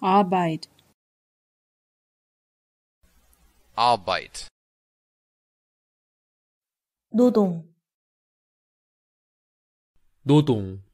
Arbeit Arbeit Dodon Dodon